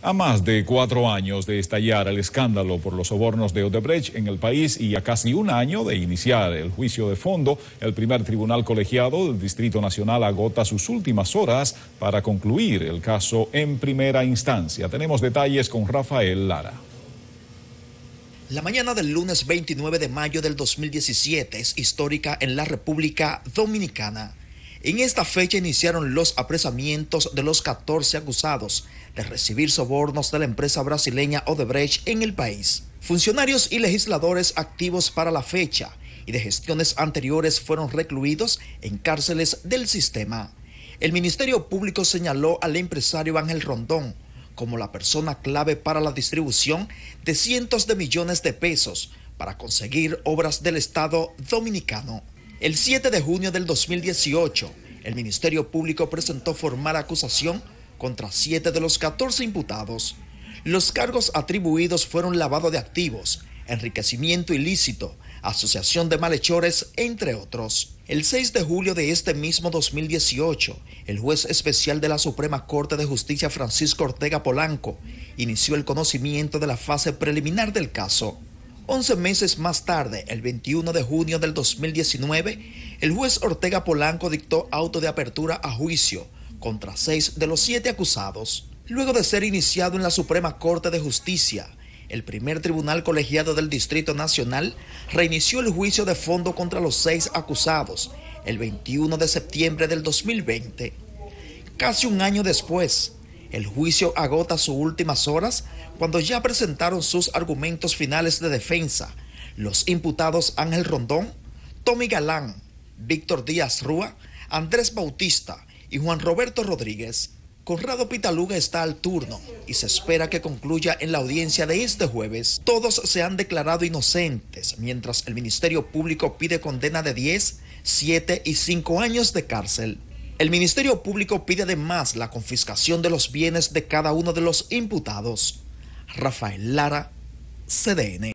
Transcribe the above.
A más de cuatro años de estallar el escándalo por los sobornos de Odebrecht en el país y a casi un año de iniciar el juicio de fondo, el primer tribunal colegiado del Distrito Nacional agota sus últimas horas para concluir el caso en primera instancia. Tenemos detalles con Rafael Lara. La mañana del lunes 29 de mayo del 2017 es histórica en la República Dominicana. En esta fecha iniciaron los apresamientos de los 14 acusados de recibir sobornos de la empresa brasileña Odebrecht en el país. Funcionarios y legisladores activos para la fecha y de gestiones anteriores fueron recluidos en cárceles del sistema. El Ministerio Público señaló al empresario Ángel Rondón como la persona clave para la distribución de cientos de millones de pesos para conseguir obras del Estado dominicano. El 7 de junio del 2018, el Ministerio Público presentó formal acusación contra 7 de los 14 imputados. Los cargos atribuidos fueron lavado de activos, enriquecimiento ilícito, asociación de malhechores, entre otros. El 6 de julio de este mismo 2018, el juez especial de la Suprema Corte de Justicia Francisco Ortega Polanco inició el conocimiento de la fase preliminar del caso. Once meses más tarde, el 21 de junio del 2019, el juez Ortega Polanco dictó auto de apertura a juicio contra seis de los siete acusados. Luego de ser iniciado en la Suprema Corte de Justicia, el primer tribunal colegiado del Distrito Nacional reinició el juicio de fondo contra los seis acusados el 21 de septiembre del 2020. Casi un año después, el juicio agota sus últimas horas cuando ya presentaron sus argumentos finales de defensa los imputados Ángel Rondón, Tommy Galán, Víctor Díaz Rúa, Andrés Bautista y Juan Roberto Rodríguez. Conrado Pitaluga está al turno y se espera que concluya en la audiencia de este jueves. Todos se han declarado inocentes, mientras el Ministerio Público pide condena de 10, 7 y 5 años de cárcel. El Ministerio Público pide además la confiscación de los bienes de cada uno de los imputados. Rafael Lara, CDN.